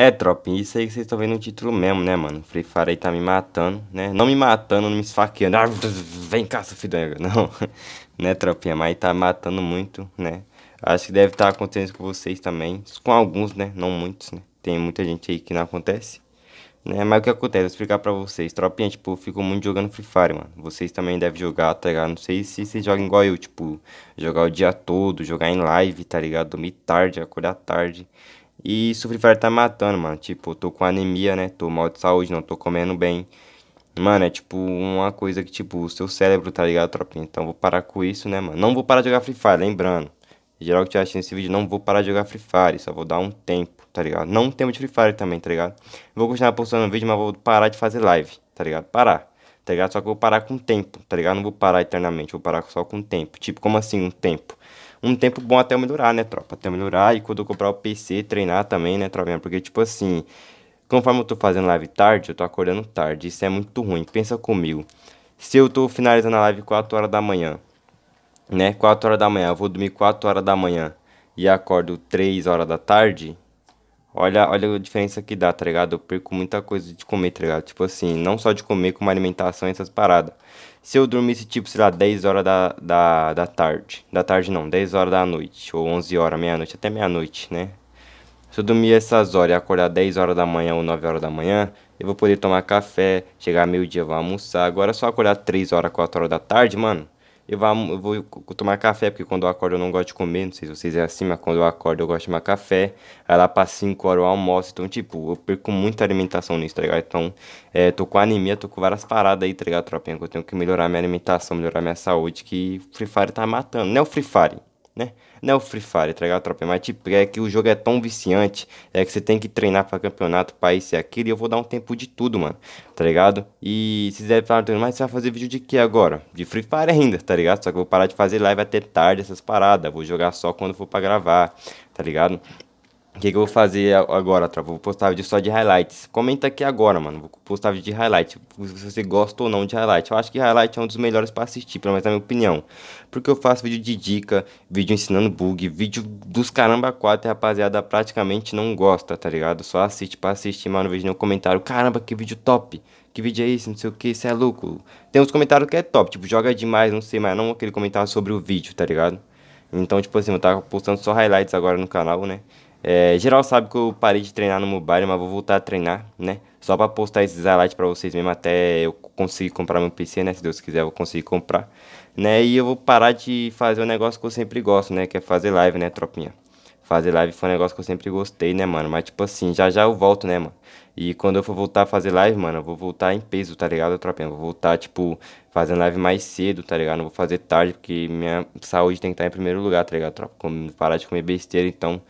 É, tropa, isso aí que vocês estão vendo o título mesmo, né, mano? Free Fire aí tá me matando, né? Não me matando, não me esfaqueando. Ah, vem cá, seu filho Não, né, tropinha? Mas tá matando muito, né? Acho que deve estar tá acontecendo com vocês também. Com alguns, né? Não muitos, né? Tem muita gente aí que não acontece. Né? Mas o que acontece? Vou explicar pra vocês. Tropinha, é, tipo, eu fico muito jogando Free Fire, mano. Vocês também devem jogar, tá ligado? Não sei se vocês jogam igual eu, tipo, jogar o dia todo, jogar em live, tá ligado? Dormir tarde, acordar tarde. E isso Free Fire tá matando, mano. Tipo, eu tô com anemia, né? Tô mal de saúde, não tô comendo bem. Mano, é tipo uma coisa que, tipo, o seu cérebro, tá ligado, tropinha? Então vou parar com isso, né, mano? Não vou parar de jogar Free Fire, lembrando. Geral que te achei nesse vídeo, não vou parar de jogar Free Fire, só vou dar um tempo, tá ligado? Não um tempo de Free Fire também, tá ligado? Vou continuar postando vídeo, mas vou parar de fazer live, tá ligado? Parar, tá ligado? Só que eu vou parar com o tempo, tá ligado? Não vou parar eternamente, vou parar só com o tempo. Tipo, como assim um tempo? um tempo bom até eu melhorar, né, tropa? Até eu melhorar e quando eu comprar o PC, treinar também, né, tropa? Porque, tipo assim, conforme eu tô fazendo live tarde, eu tô acordando tarde. Isso é muito ruim. Pensa comigo. Se eu tô finalizando a live 4 horas da manhã, né? 4 horas da manhã, eu vou dormir 4 horas da manhã e acordo 3 horas da tarde, Olha, olha a diferença que dá, tá ligado? Eu perco muita coisa de comer, tá ligado? Tipo assim, não só de comer, como alimentação e essas paradas. Se eu dormisse, tipo, sei lá, 10 horas da, da, da tarde. Da tarde não, 10 horas da noite. Ou 11 horas, meia-noite, até meia-noite, né? Se eu dormir essas horas e acordar 10 horas da manhã ou 9 horas da manhã, eu vou poder tomar café, chegar meio-dia, vou almoçar. Agora é só acordar 3 horas, 4 horas da tarde, mano. Eu vou, eu vou tomar café, porque quando eu acordo eu não gosto de comer, não sei se vocês é assim, mas quando eu acordo eu gosto de tomar café. Aí lá para 5 horas eu almoço, então tipo, eu perco muita alimentação nisso, tá ligado? Então, é, tô com anemia, tô com várias paradas aí, tá ligado, tropinha? Que eu tenho que melhorar minha alimentação, melhorar minha saúde, que o Free Fire tá matando. Não é o Free Fire, né? Não é o Free Fire, tá ligado, tropa? É mas tipo, é que o jogo é tão viciante, é que você tem que treinar pra campeonato, pra isso e aquilo, e eu vou dar um tempo de tudo, mano, tá ligado? E se quiser falar, mas você vai fazer vídeo de que agora? De Free Fire ainda, tá ligado? Só que eu vou parar de fazer live até tarde, essas paradas, vou jogar só quando for pra gravar, tá ligado? O que, que, eu vou fazer agora, tropa? Vou postar vídeo só de highlights. Comenta aqui agora, mano. Vou postar vídeo de highlight. Se você gosta ou não de highlight. Eu acho que highlight é um dos melhores para assistir, pelo menos na minha opinião. Porque eu faço vídeo de dica, vídeo ensinando bug, vídeo dos caramba quatro, rapaziada praticamente não gosta, tá ligado? Só assiste pra assistir, mano. vejo nenhum comentário. Caramba, que vídeo top! Que vídeo é esse? Não sei o que, isso é louco. Tem uns comentários que é top, tipo, joga demais, não sei, mas não aquele comentário sobre o vídeo, tá ligado? Então, tipo assim, eu tava postando só highlights agora no canal, né? É, geral sabe que eu parei de treinar no mobile, mas vou voltar a treinar, né? Só pra postar esses highlights pra vocês mesmo até eu conseguir comprar meu PC, né? Se Deus quiser eu vou conseguir comprar, né? E eu vou parar de fazer um negócio que eu sempre gosto, né? Que é fazer live, né, tropinha? Fazer live foi um negócio que eu sempre gostei, né, mano? Mas, tipo assim, já já eu volto, né, mano? E quando eu for voltar a fazer live, mano, eu vou voltar em peso, tá ligado, tropinha? Vou voltar, tipo, fazendo live mais cedo, tá ligado? Não vou fazer tarde, porque minha saúde tem que estar em primeiro lugar, tá ligado, tropa? Como parar de comer besteira, então.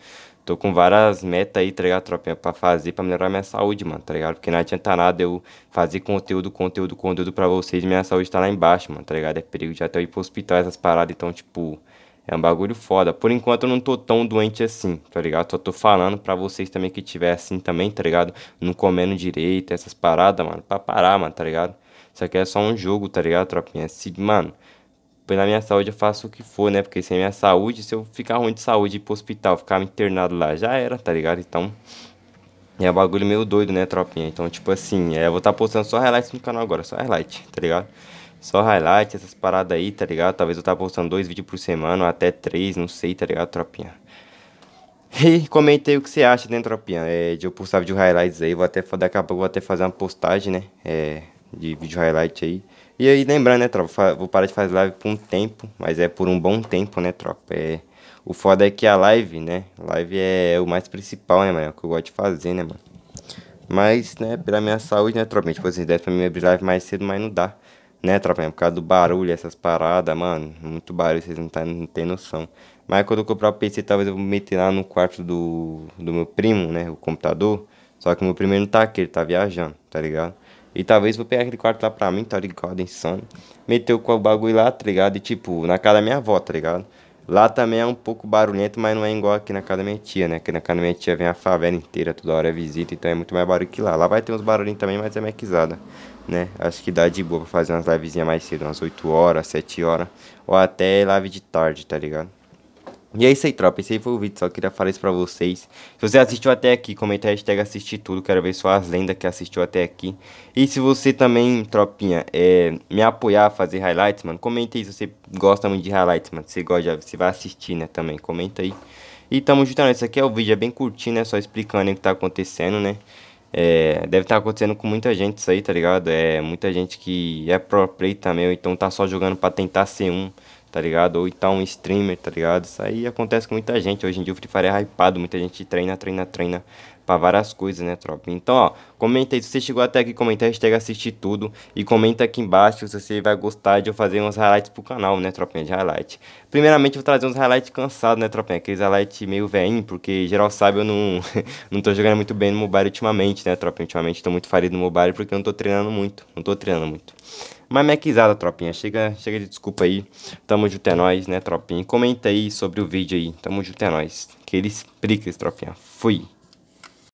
Tô com várias metas aí, tá ligado, tropinha? Pra fazer, pra melhorar minha saúde, mano, tá ligado? Porque não adianta nada eu fazer conteúdo, conteúdo, conteúdo pra vocês, minha saúde tá lá embaixo, mano, tá ligado? É perigo de até eu ir pro hospital, essas paradas, então, tipo. É um bagulho foda. Por enquanto eu não tô tão doente assim, tá ligado? Só tô falando pra vocês também que tiver assim também, tá ligado? Não comendo direito, essas paradas, mano. Pra parar, mano, tá ligado? Isso aqui é só um jogo, tá ligado, tropinha? Se, mano, pela minha saúde eu faço o que for, né? Porque sem minha saúde, se eu ficar ruim de saúde e ir pro hospital, ficar internado lá, já era, tá ligado? Então, é um bagulho meio doido, né, tropinha? Então, tipo assim, é, eu vou estar tá postando só highlights no canal agora, só highlight, tá ligado? só highlight, essas paradas aí, tá ligado? Talvez eu tava postando dois vídeos por semana, até três, não sei, tá ligado, tropinha? E comentei o que você acha, né, tropinha? É, de eu postar vídeo highlights aí, vou até, daqui a pouco vou até fazer uma postagem, né, é, de vídeo highlight aí. E aí, lembrando, né, tropa, vou parar de fazer live por um tempo, mas é por um bom tempo, né, tropa? É, o foda é que a live, né, live é o mais principal, né, mano, é o que eu gosto de fazer, né, mano? Mas, né, pela minha saúde, né, tropa, tipo assim, deve pra mim abrir live mais cedo, mas não dá né, tropinha? Por causa do barulho, essas paradas, mano. Muito barulho, vocês não, tá, não tem noção. Mas quando eu comprar o PC, talvez eu vou meter lá no quarto do, do meu primo, né? O computador. Só que o meu primo não tá aqui, ele tá viajando, tá ligado? E talvez vou pegar aquele quarto lá pra mim, tá ligado? Insano. Meteu com o bagulho lá, tá ligado? E tipo, na casa da minha avó, tá ligado? Lá também é um pouco barulhento, mas não é igual aqui na casa da minha tia, né? Aqui na casa da minha tia vem a favela inteira, toda hora é visita, então é muito mais barulho que lá. Lá vai ter uns barulhinhos também, mas é mequizada, né? Acho que dá de boa pra fazer umas livezinhas mais cedo, umas 8 horas, 7 horas, ou até live de tarde, tá ligado? E é isso aí, tropa. Esse aí foi o vídeo, só queria falar isso pra vocês. Se você assistiu até aqui, comenta a hashtag assistir tudo. Quero ver suas lendas que assistiu até aqui. E se você também, tropinha, é, me apoiar a fazer highlights, mano, comenta aí se você gosta muito de highlights, mano. Se você gosta, você vai assistir, né, também. Comenta aí. E tamo junto, né? Esse aqui é o vídeo, é bem curtinho, né? Só explicando o que tá acontecendo, né? É, deve estar tá acontecendo com muita gente isso aí, tá ligado? É muita gente que é pro play também, ou então tá só jogando pra tentar ser um tá ligado? Ou então um streamer, tá ligado? Isso aí acontece com muita gente. Hoje em dia o Free Fire é hypado, muita gente treina, treina, treina para várias coisas, né, tropa? Então, ó, comenta aí. Se você chegou até aqui, comenta hashtag assistir tudo. E comenta aqui embaixo se você vai gostar de eu fazer uns highlights pro canal, né, tropinha, de highlight. Primeiramente, eu vou trazer uns highlights cansados, né, tropinha? Aqueles highlights meio velhinho, porque geral sabe, eu não, não tô jogando muito bem no mobile ultimamente, né, tropinha? Ultimamente tô muito farido no mobile porque eu não tô treinando muito. Não tô treinando muito. Mas mequizada, tropinha. Chega, chega de desculpa aí. Tamo junto é nóis, né, tropinha? Comenta aí sobre o vídeo aí. Tamo junto é nóis. Aqueles pricles, tropinha. Fui.